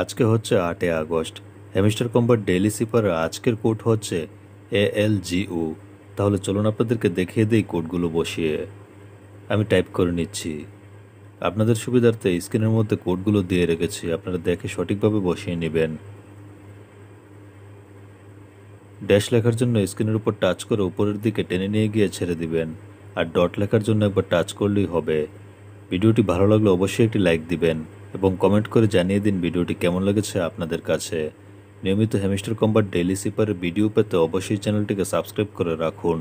আজকে হচ্ছে আটই August hamster kombat daily cipher আজকের কোড হচ্ছে এ এল জি ও তাহলে চলুন আপনাদেরকে দেখিয়ে দেই কোডগুলো বসিয়ে আমি টাইপ করে নিচ্ছি আপনাদের সুবিধার্থে স্ক্রিনের মধ্যে কোডগুলো দিয়ে রেখেছি আপনারা দেখে সঠিকভাবে বসিয়ে নেবেন ড্যাশ লেখার জন্য স্ক্রিনের উপর টাচ করে উপরের দিকে টেনে নিয়ে গিয়ে ছেড়ে দিবেন আর ডট লেখার জন্য একবার টাচ করলেই হবে ভিডিওটি ভালো লাগলে অবশ্যই একটি লাইক দিবেন এবং কমেন্ট করে জানিয়ে দিন ভিডিওটি কেমন লেগেছে আপনাদের কাছে নিয়মিত হেমিস্টার কম্বার ডেইলি সিপারের ভিডিও পেতে অবশ্যই চ্যানেলটিকে সাবস্ক্রাইব করে রাখুন